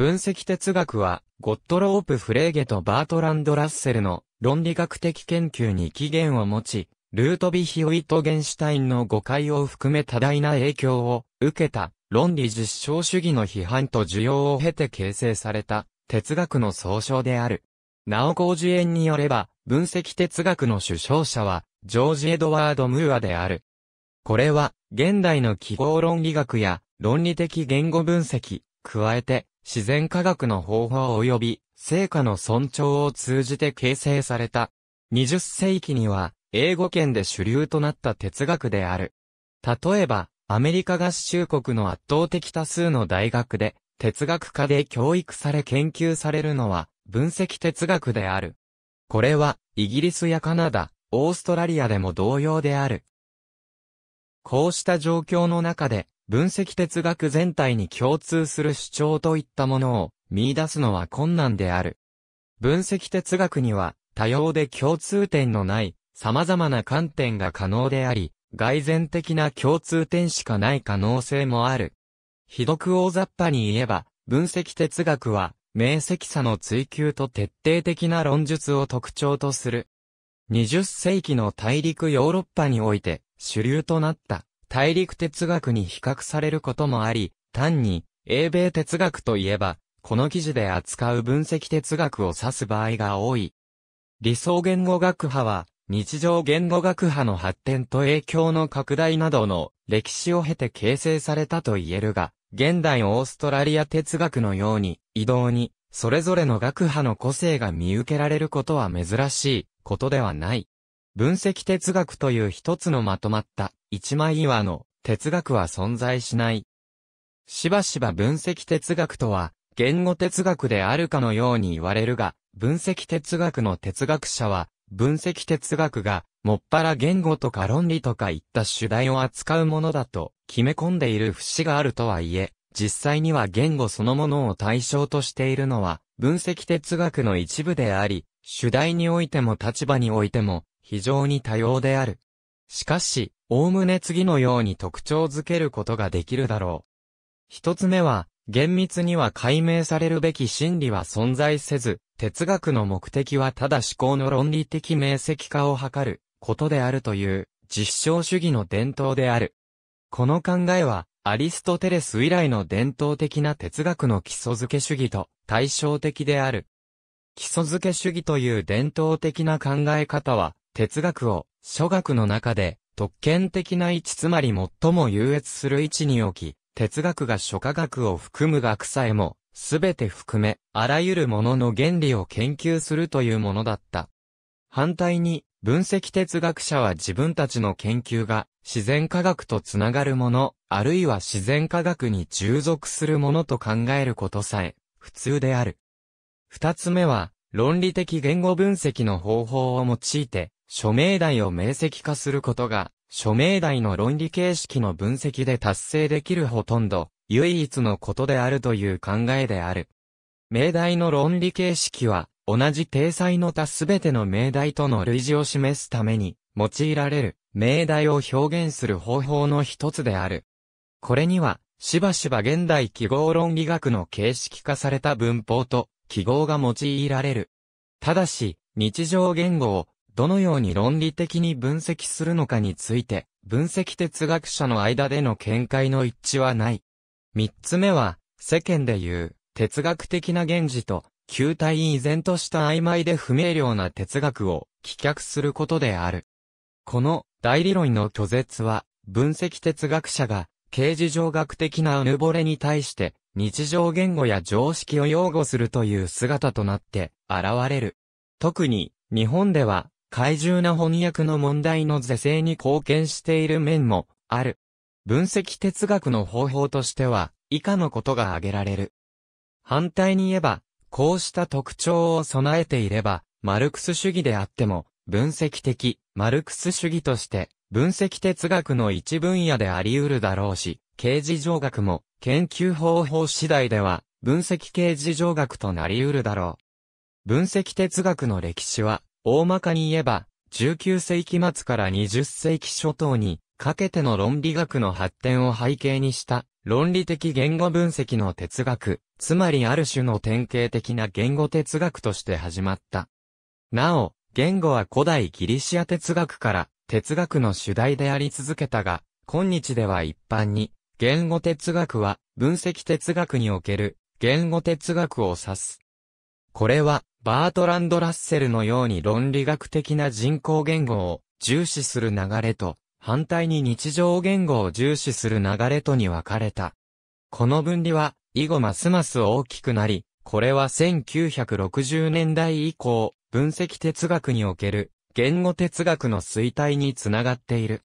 分析哲学は、ゴットロープ・フレーゲとバートランド・ラッセルの論理学的研究に起源を持ち、ルートビヒオイト・ゲンシュタインの誤解を含め多大な影響を受けた論理実証主義の批判と需要を経て形成された哲学の総称である。なお工事園によれば、分析哲学の主相者は、ジョージ・エドワード・ムーアである。これは、現代の記号論理学や、論理的言語分析、加えて、自然科学の方法及び成果の尊重を通じて形成された。20世紀には英語圏で主流となった哲学である。例えば、アメリカ合衆国の圧倒的多数の大学で哲学科で教育され研究されるのは分析哲学である。これはイギリスやカナダ、オーストラリアでも同様である。こうした状況の中で分析哲学全体に共通する主張といったものを見出すのは困難である。分析哲学には多様で共通点のない様々な観点が可能であり、外然的な共通点しかない可能性もある。ひどく大雑把に言えば、分析哲学は、明晰さの追求と徹底的な論述を特徴とする。20世紀の大陸ヨーロッパにおいて主流となった大陸哲学に比較されることもあり、単に、英米哲学といえば、この記事で扱う分析哲学を指す場合が多い。理想言語学派は、日常言語学派の発展と影響の拡大などの歴史を経て形成されたと言えるが、現代オーストラリア哲学のように、移動に、それぞれの学派の個性が見受けられることは珍しいことではない。分析哲学という一つのまとまった一枚岩の哲学は存在しない。しばしば分析哲学とは言語哲学であるかのように言われるが、分析哲学の哲学者は分析哲学がもっぱら言語とか論理とかいった主題を扱うものだと決め込んでいる節があるとはいえ、実際には言語そのものを対象としているのは分析哲学の一部であり、主題においても立場においても非常に多様である。しかし、おおむね次のように特徴づけることができるだろう。一つ目は、厳密には解明されるべき真理は存在せず、哲学の目的はただ思考の論理的明晰化を図ることであるという実証主義の伝統である。この考えは、アリストテレス以来の伝統的な哲学の基礎づけ主義と対照的である。基礎づけ主義という伝統的な考え方は、哲学を諸学の中で特権的な位置つまり最も優越する位置に置き、哲学が諸科学を含む学さえも、全て含め、あらゆるものの原理を研究するというものだった。反対に、分析哲学者は自分たちの研究が自然科学とつながるもの、あるいは自然科学に従属するものと考えることさえ普通である。二つ目は、論理的言語分析の方法を用いて、署名題を明晰化することが、署名題の論理形式の分析で達成できるほとんど、唯一のことであるという考えである。命題の論理形式は、同じ体裁の他すべての命題との類似を示すために、用いられる、命題を表現する方法の一つである。これには、しばしば現代記号論理学の形式化された文法と、記号が用いられる。ただし、日常言語をどのように論理的に分析するのかについて、分析哲学者の間での見解の一致はない。三つ目は、世間で言う、哲学的な現時と、球体依然とした曖昧で不明瞭な哲学を棄却することである。この大理論の拒絶は、分析哲学者が、形事上学的なうぬぼれに対して、日常言語や常識を擁護するという姿となって、現れる。特に、日本では、怪獣な翻訳の問題の是正に貢献している面もある。分析哲学の方法としては、以下のことが挙げられる。反対に言えば、こうした特徴を備えていれば、マルクス主義であっても、分析的、マルクス主義として、分析哲学の一分野であり得るだろうし、刑事上学も、研究方法次第では、分析刑事上学となり得るだろう。分析哲学の歴史は、大まかに言えば、19世紀末から20世紀初頭にかけての論理学の発展を背景にした論理的言語分析の哲学、つまりある種の典型的な言語哲学として始まった。なお、言語は古代ギリシア哲学から哲学の主題であり続けたが、今日では一般に、言語哲学は分析哲学における言語哲学を指すこれは、バートランド・ラッセルのように論理学的な人工言語を重視する流れと、反対に日常言語を重視する流れとに分かれた。この分離は、以後ますます大きくなり、これは1960年代以降、分析哲学における言語哲学の衰退につながっている。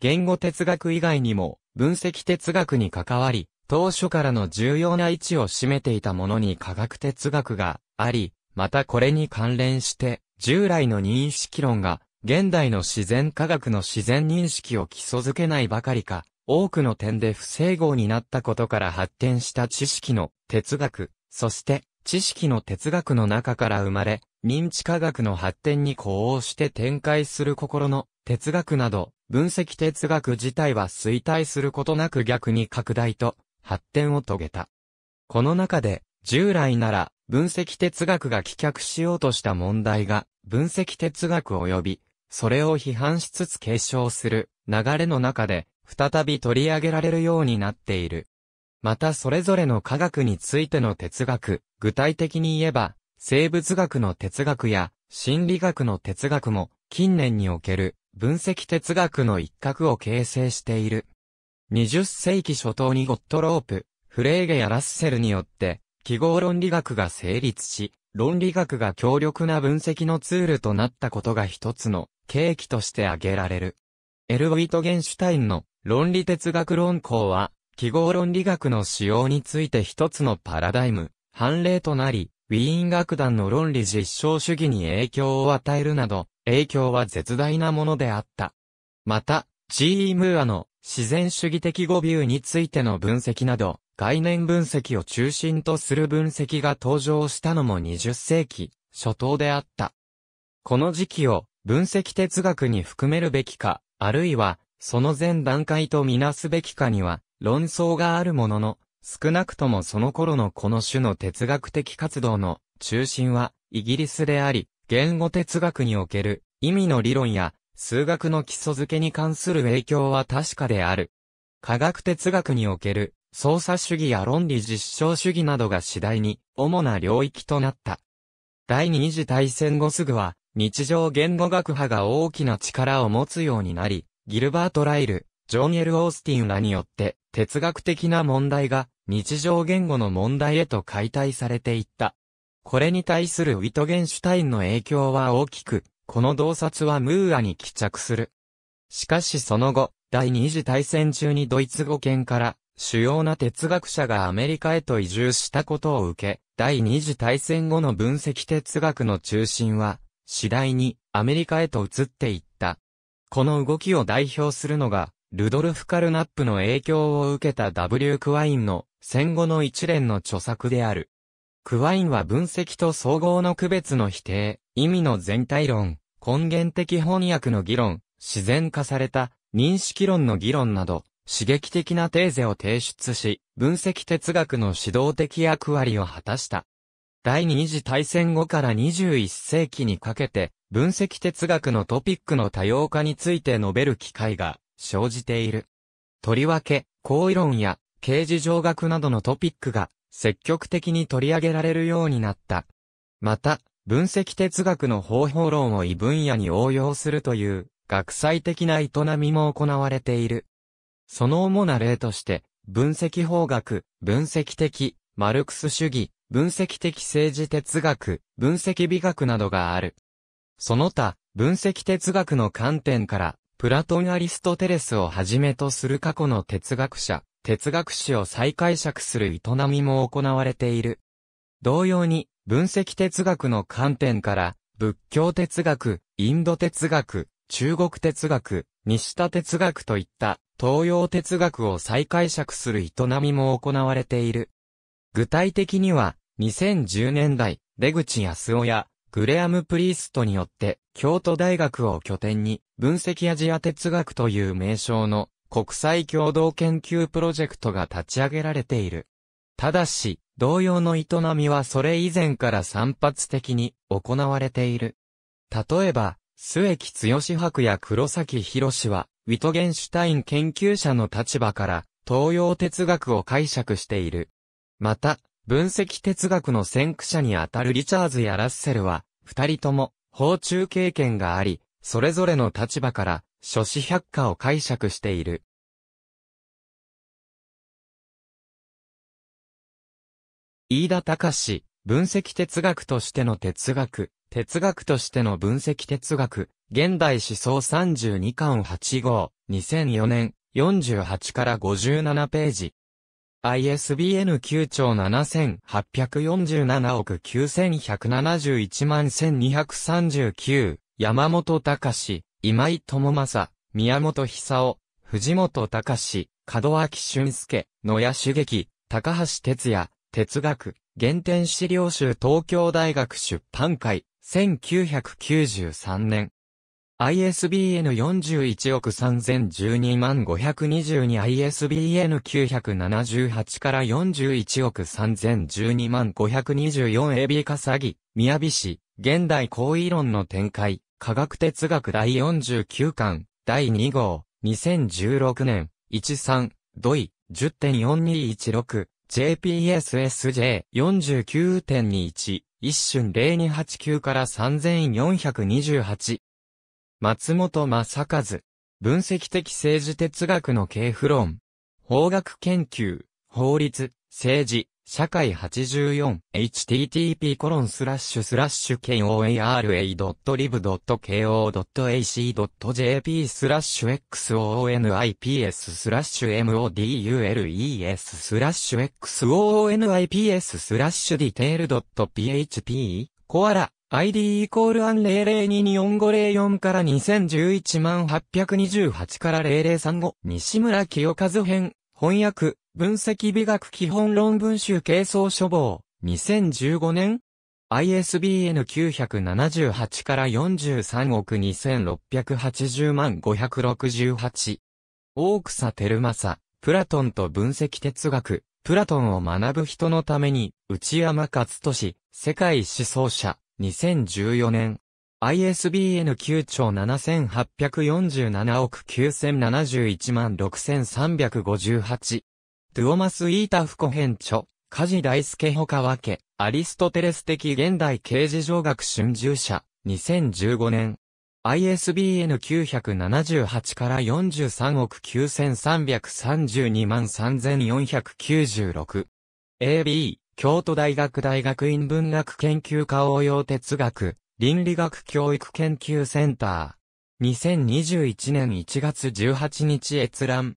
言語哲学以外にも分析哲学に関わり、当初からの重要な位置を占めていたものに科学哲学があり、またこれに関連して、従来の認識論が、現代の自然科学の自然認識を基礎づけないばかりか、多くの点で不整合になったことから発展した知識の哲学、そして知識の哲学の中から生まれ、認知科学の発展に呼応して展開する心の哲学など、分析哲学自体は衰退することなく逆に拡大と発展を遂げた。この中で、従来なら、分析哲学が棄却しようとした問題が、分析哲学及び、それを批判しつつ継承する流れの中で、再び取り上げられるようになっている。またそれぞれの科学についての哲学、具体的に言えば、生物学の哲学や心理学の哲学も、近年における分析哲学の一角を形成している。20世紀初頭にゴットロープ、フレーゲやラッセルによって、記号論理学が成立し、論理学が強力な分析のツールとなったことが一つの契機として挙げられる。エルウィトゲンシュタインの論理哲学論考は、記号論理学の使用について一つのパラダイム、判例となり、ウィーン楽団の論理実証主義に影響を与えるなど、影響は絶大なものであった。また、ジー・ムーアの自然主義的語尾についての分析など、概念分析を中心とする分析が登場したのも20世紀初頭であった。この時期を分析哲学に含めるべきか、あるいはその前段階とみなすべきかには論争があるものの、少なくともその頃のこの種の哲学的活動の中心はイギリスであり、言語哲学における意味の理論や数学の基礎づけに関する影響は確かである。科学哲学における操作主義や論理実証主義などが次第に主な領域となった。第二次大戦後すぐは日常言語学派が大きな力を持つようになり、ギルバート・ライル、ジョン・エル・オースティンらによって哲学的な問題が日常言語の問題へと解体されていった。これに対するウィトゲンシュタインの影響は大きく、この洞察はムーアに帰着する。しかしその後、第二次大戦中にドイツ語圏から主要な哲学者がアメリカへと移住したことを受け、第二次大戦後の分析哲学の中心は、次第にアメリカへと移っていった。この動きを代表するのが、ルドルフ・カルナップの影響を受けた W・ クワインの戦後の一連の著作である。クワインは分析と総合の区別の否定、意味の全体論、根源的翻訳の議論、自然化された認識論の議論など、刺激的なテーゼを提出し、分析哲学の指導的役割を果たした。第二次大戦後から21世紀にかけて、分析哲学のトピックの多様化について述べる機会が生じている。とりわけ、行為論や、刑事上学などのトピックが積極的に取り上げられるようになった。また、分析哲学の方法論を異分野に応用するという学際的な営みも行われている。その主な例として、分析法学、分析的、マルクス主義、分析的政治哲学、分析美学などがある。その他、分析哲学の観点から、プラトン・アリストテレスをはじめとする過去の哲学者、哲学史を再解釈する営みも行われている。同様に、分析哲学の観点から、仏教哲学、インド哲学、中国哲学、西田哲学といった東洋哲学を再解釈する営みも行われている。具体的には、2010年代、出口康夫やグレアム・プリーストによって、京都大学を拠点に、分析アジア哲学という名称の国際共同研究プロジェクトが立ち上げられている。ただし、同様の営みはそれ以前から散発的に行われている。例えば、末木剛博や黒崎博は、ウィトゲンシュタイン研究者の立場から、東洋哲学を解釈している。また、分析哲学の先駆者にあたるリチャーズやラッセルは、二人とも、法中経験があり、それぞれの立場から、諸子百科を解釈している。飯田隆、史、分析哲学としての哲学、哲学としての分析哲学、現代思想32巻8号、2004年、48から57ページ。ISBN 9兆7847億9171万1239、山本隆、史。今井智正、宮本久夫、藤本隆、門脇俊介、野谷茂樹、高橋哲也、哲学、原点資料集東京大学出版会、1993年。ISBN 41億3012万 522ISBN 978から41億3012万 524AB 笠木、宮城氏。現代行為論の展開、科学哲学第49巻、第2号、2016年、13、ドイ、10.4216、JPSSJ49.21、一瞬0289から3428。松本正和。分析的政治哲学の系譜論。法学研究、法律、政治、社会 84http://koara.lib.ko.ac.jp コロンスラスラッシュ xonips スラッシュ modules スラッシュ xonips スラッシュディテール .php コアラ ID イコールアン0024504から2011万828から0035西村清和編翻訳分析美学基本論文集軽装処方、2015年 ?ISBN 978から43億2680万568。大草照サ、プラトンと分析哲学、プラトンを学ぶ人のために、内山勝利、世界思想者、2014年。ISBN 9兆7847億9071万6358。トゥオマス・イータフコ編著、梶大輔カ分け、アリストテレス的現代刑事上学春秋社、2015年。ISBN 978から43億9332万3496。AB、京都大学大学院文学研究科応用哲学、倫理学教育研究センター。2021年1月18日閲覧。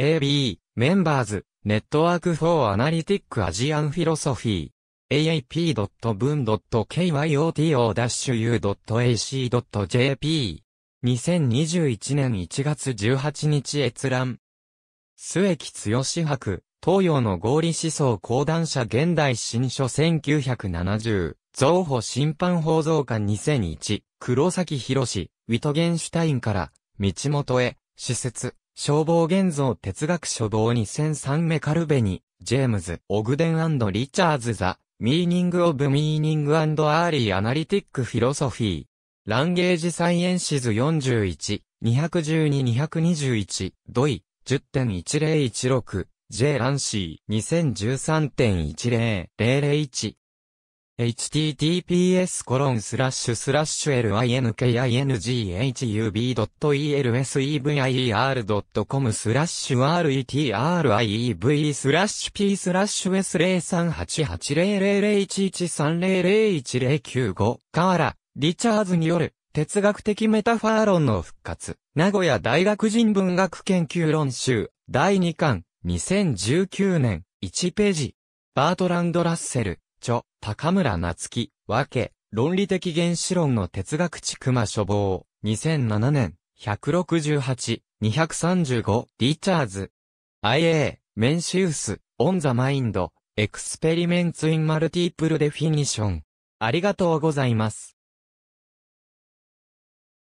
AB、メンバーズ、ネットワーク for Analytic Asian Philosophy。aap.bun.kyoto-u.ac.jp。2021年1月18日閲覧。末木剛博、東洋の合理思想講談社現代新書1970、造法審判法造館2001、黒崎博士、ウィトゲンシュタインから、道元へ、施設。消防現像哲学書房2003メカルベニ、ジェームズ、オグデンリチャーズザ、ミーニングオブミーニングアーリーアナリティックフィロソフィー。ランゲージサイエンシズ41、212-221、ドイ、10.1016、J ランシー、2013.10、001。https コロンスラッシュスラッシュ linkinghub.elsevir.com スラッシュ retriev スラッシュ p スラッシュ s0388000113001095 カーラ、リチャーズによる哲学的メタファー論の復活名古屋大学人文学研究論集第2巻2019年1ページバートランド・ラッセル著高村夏樹、わけ、論理的原子論の哲学地熊書房、2007年、168、235、リチャーズ、IA、メンシウス、オンザマインド、エクスペリメンツインマルティプルデフィニション。ありがとうございます。